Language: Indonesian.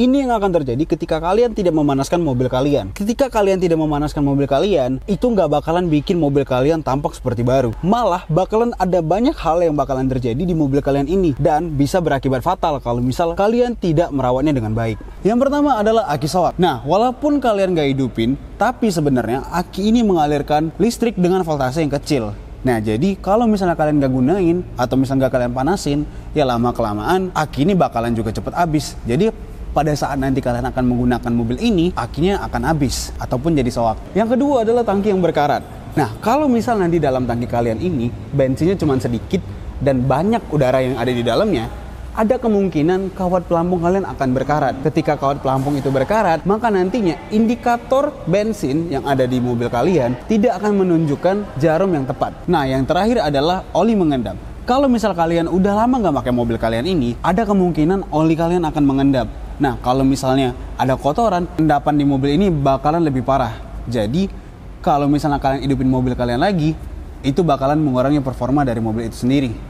Ini yang akan terjadi ketika kalian tidak memanaskan mobil kalian. Ketika kalian tidak memanaskan mobil kalian, itu nggak bakalan bikin mobil kalian tampak seperti baru. Malah bakalan ada banyak hal yang bakalan terjadi di mobil kalian ini dan bisa berakibat fatal kalau misal kalian tidak merawatnya dengan baik. Yang pertama adalah aki sawat. Nah, walaupun kalian nggak hidupin, tapi sebenarnya aki ini mengalirkan listrik dengan voltase yang kecil. Nah, jadi kalau misalnya kalian nggak gunain atau misalnya nggak kalian panasin, ya lama kelamaan aki ini bakalan juga cepet habis. Jadi pada saat nanti kalian akan menggunakan mobil ini, akinya akan habis ataupun jadi soak. Yang kedua adalah tangki yang berkarat. Nah, kalau misal nanti dalam tangki kalian ini bensinnya cuma sedikit dan banyak udara yang ada di dalamnya, ada kemungkinan kawat pelampung kalian akan berkarat. Ketika kawat pelampung itu berkarat, maka nantinya indikator bensin yang ada di mobil kalian tidak akan menunjukkan jarum yang tepat. Nah, yang terakhir adalah oli mengendap. Kalau misal kalian udah lama nggak pakai mobil kalian ini, ada kemungkinan oli kalian akan mengendap. Nah, kalau misalnya ada kotoran, endapan di mobil ini bakalan lebih parah. Jadi, kalau misalnya kalian hidupin mobil kalian lagi, itu bakalan mengurangi performa dari mobil itu sendiri.